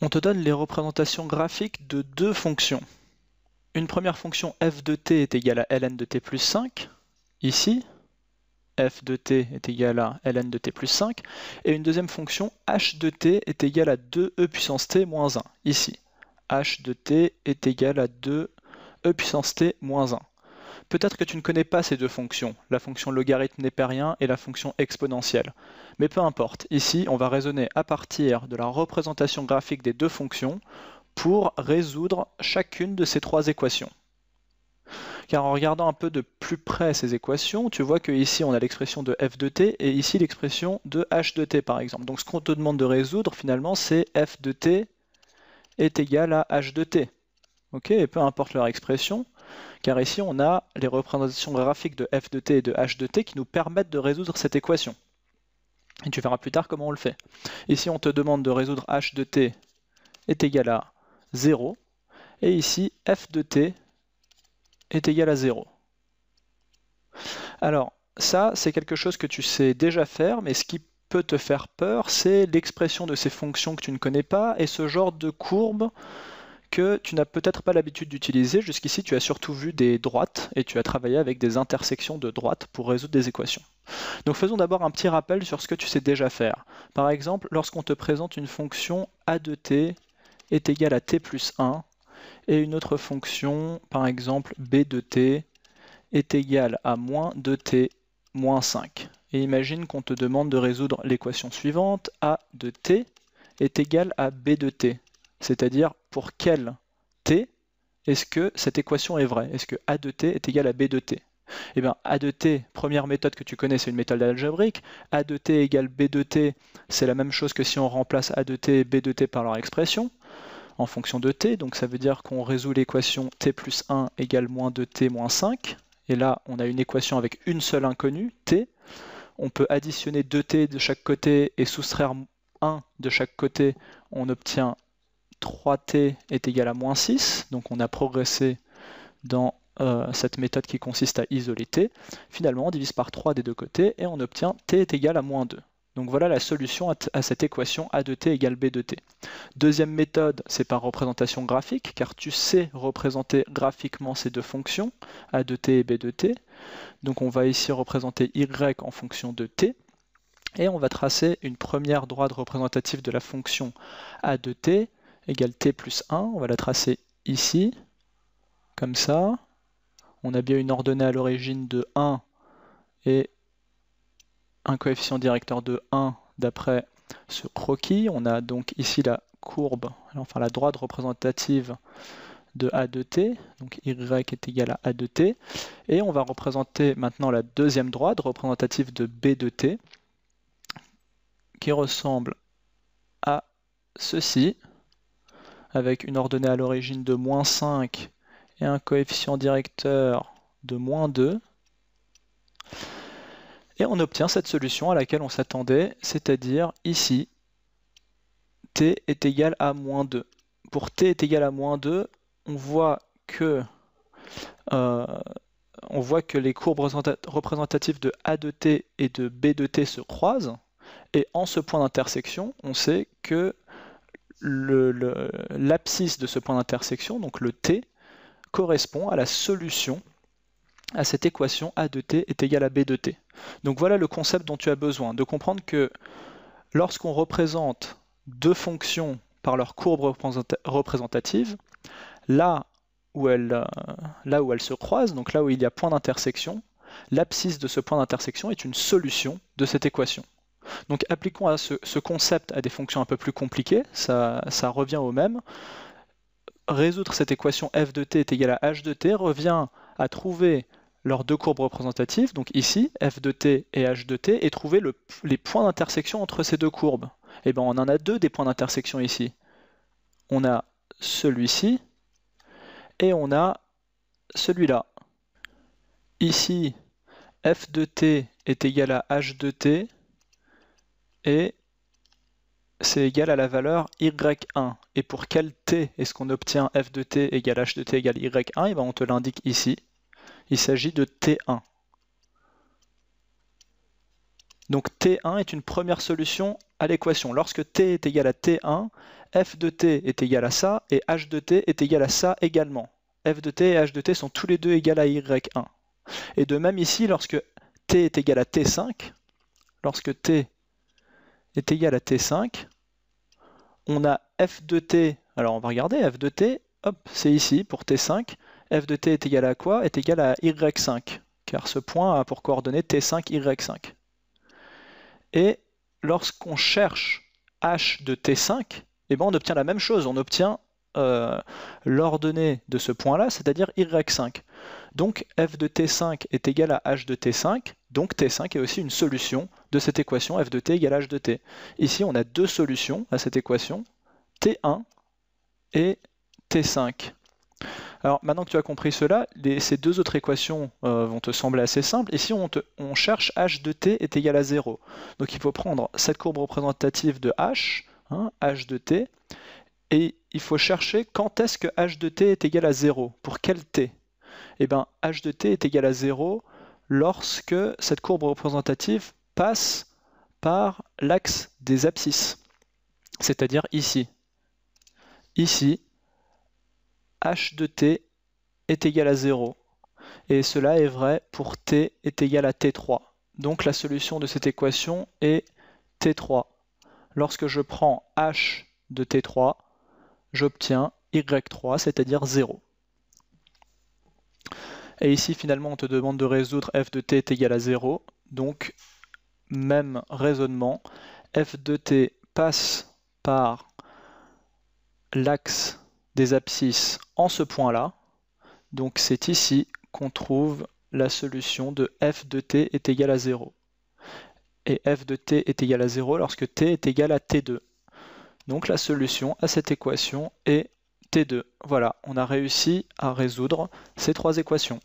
on te donne les représentations graphiques de deux fonctions. Une première fonction f de t est égale à ln de t plus 5, ici, f de t est égale à ln de t plus 5, et une deuxième fonction h de t est égale à 2e puissance t moins 1, ici. h de t est égale à 2e puissance t moins 1. Peut-être que tu ne connais pas ces deux fonctions, la fonction logarithme n'est pas rien et la fonction exponentielle. Mais peu importe, ici on va raisonner à partir de la représentation graphique des deux fonctions pour résoudre chacune de ces trois équations. Car en regardant un peu de plus près ces équations, tu vois que ici on a l'expression de f de t et ici l'expression de h de t par exemple. Donc ce qu'on te demande de résoudre finalement c'est f de t est égal à h de t. et peu importe leur expression, car ici on a les représentations graphiques de f de t et de h de t qui nous permettent de résoudre cette équation. Et tu verras plus tard comment on le fait. Ici on te demande de résoudre h de t est égal à 0, et ici f de t est égal à 0. Alors ça c'est quelque chose que tu sais déjà faire, mais ce qui peut te faire peur, c'est l'expression de ces fonctions que tu ne connais pas et ce genre de courbe que tu n'as peut-être pas l'habitude d'utiliser. Jusqu'ici, tu as surtout vu des droites et tu as travaillé avec des intersections de droites pour résoudre des équations. Donc faisons d'abord un petit rappel sur ce que tu sais déjà faire. Par exemple, lorsqu'on te présente une fonction a de t est égale à t plus 1 et une autre fonction, par exemple b de t est égale à moins 2t moins 5. Et imagine qu'on te demande de résoudre l'équation suivante, a de t est égale à b de t, c'est-à-dire pour quel t est-ce que cette équation est vraie Est-ce que a de t est égal à b de t eh bien, A de t, première méthode que tu connais, c'est une méthode algébrique. A de t égale B de t, c'est la même chose que si on remplace A de t et B de t par leur expression en fonction de t. Donc ça veut dire qu'on résout l'équation t plus 1 égale moins 2t moins 5. Et là, on a une équation avec une seule inconnue, t. On peut additionner 2t de chaque côté et soustraire 1 de chaque côté. On obtient 3t est égal à moins 6, donc on a progressé dans euh, cette méthode qui consiste à isoler t. Finalement, on divise par 3 des deux côtés et on obtient t est égal à moins 2. Donc voilà la solution à, à cette équation a de t égale b de t. Deuxième méthode, c'est par représentation graphique, car tu sais représenter graphiquement ces deux fonctions, a de t et b de t. Donc on va ici représenter y en fonction de t, et on va tracer une première droite représentative de la fonction a de t égale t plus 1. On va la tracer ici, comme ça. On a bien une ordonnée à l'origine de 1 et un coefficient directeur de 1 d'après ce croquis. On a donc ici la courbe, enfin la droite représentative de A de t, donc y est égal à A de t, et on va représenter maintenant la deuxième droite représentative de B de t, qui ressemble à ceci, avec une ordonnée à l'origine de moins 5 et un coefficient directeur de moins 2. Et on obtient cette solution à laquelle on s'attendait, c'est-à-dire ici, t est égal à moins 2. Pour t est égal à moins 2, on voit que, euh, on voit que les courbes représentatives de a de t et de b de t se croisent. Et en ce point d'intersection, on sait que l'abscisse de ce point d'intersection, donc le t, correspond à la solution à cette équation a de t est égale à b de t. Donc voilà le concept dont tu as besoin, de comprendre que lorsqu'on représente deux fonctions par leur courbe représentative, là où elles, là où elles se croisent, donc là où il y a point d'intersection, l'abscisse de ce point d'intersection est une solution de cette équation. Donc appliquons à ce, concept à des fonctions un peu plus compliquées, ça, revient au même. Résoudre cette équation f de t est égale à h de t revient à trouver leurs deux courbes représentatives, donc ici, f de t et h de t, et trouver les points d'intersection entre ces deux courbes. Et eh bien on en a deux des points d'intersection ici. On a celui-ci, et on a celui-là. Ici, f de t est égal à h de t, et c'est égal à la valeur y1. Et pour quel t est-ce qu'on obtient f de t égale h de t égale y1 et eh ben, On te l'indique ici. Il s'agit de t1. Donc t1 est une première solution à l'équation. Lorsque t est égal à t1, f de t est égal à ça et h de t est égal à ça également. f de t et h de t sont tous les deux égales à y1. Et de même ici, lorsque t est égal à t5, lorsque t est égal à T5. On a f de t, alors on va regarder, f de t, hop, c'est ici pour T5. f de t est égal à quoi Est égal à Y5, car ce point a pour coordonnées T5, Y5. Et lorsqu'on cherche h de T5, et eh ben on obtient la même chose, on obtient euh, l'ordonnée de ce point-là, c'est-à-dire Y5. Donc f de T5 est égal à h de T5, donc T5 est aussi une solution de cette équation f de t égale h de t. Ici, on a deux solutions à cette équation, t1 et t5. Alors maintenant que tu as compris cela, ces deux autres équations euh, vont te sembler assez simples. Ici, on, on, cherche h de t est égal à 0. Donc il faut prendre cette courbe représentative de h, hein, h de t, et il faut chercher quand est-ce que h de t est égal à 0, pour quel t Eh bien, h de t est égal à 0 lorsque cette courbe représentative passe par l'axe des abscisses, c'est-à-dire ici. Ici, h de t est égal à 0. Et cela est vrai pour t est égal à t3. Donc la solution de cette équation est t3. Lorsque je prends h de t3, j'obtiens y3, c'est-à-dire 0. Et ici, finalement, on te demande de résoudre f de t est égal à 0. Donc même raisonnement, f de t passe par l'axe des abscisses en ce point-là. Donc c'est ici qu'on trouve la solution de f de t est égal à 0. Et f de t est égal à 0 lorsque t est égal à t2. Donc la solution à cette équation est t2. Voilà, on a réussi à résoudre ces trois équations.